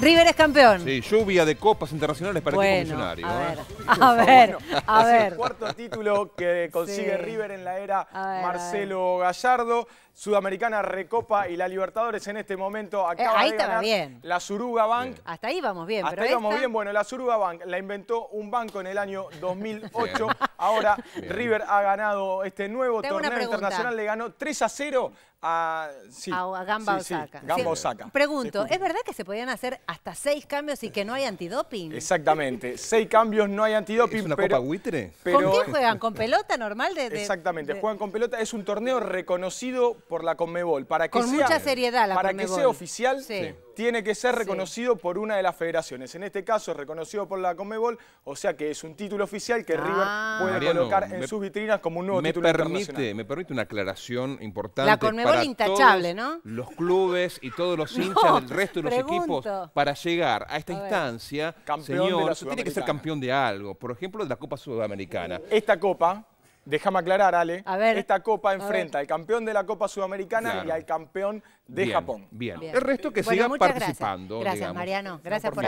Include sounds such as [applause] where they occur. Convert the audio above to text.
River es campeón. Sí, lluvia de copas internacionales para el equipo millonario. A ver, a ver, el cuarto título que consigue River en la era Marcelo Gallardo. Sudamericana, Recopa y la Libertadores en este momento eh, acaba ahí de bien. la Suruga Bank. Hasta ahí vamos bien. Hasta ahí vamos bien. Bueno, la Suruga Bank la inventó un banco en el año 2008. [laughs] Ahora River ha ganado este nuevo torneo internacional, le ganó 3 a 0 a, Gamba Osaka. Pregunto, ¿es verdad que se podían hacer hasta 6 cambios y que no hay antidoping? Exactamente, 6 cambios, no hay antidoping. ¿Es una copa buitre? ¿Con qué juegan? ¿Con pelota normal? Exactamente, juegan con pelota. Es un torneo reconocido por la Conmebol. Para con mucha seriedad la Para que sea oficial tiene que ser reconocido por una de las federaciones. En este caso, reconocido por la Conmebol, o sea que es un título oficial que River ah. puede colocar en sus vitrinas como un nuevo me título permite, Me permite una aclaración importante. La Conmebol intachable, ¿no? Los clubes y todos los [laughs] hinchas del resto de los equipos para llegar a esta instancia, campeón tiene que ser campeón de algo. Por ejemplo, de la Copa Sudamericana. Esta Copa Déjame aclarar, Ale. A Esta copa enfrenta al campeón de la Copa Sudamericana y al campeón de Japón. Bien. El resto que sigan siga participando. Gracias, Mariano. Gracias por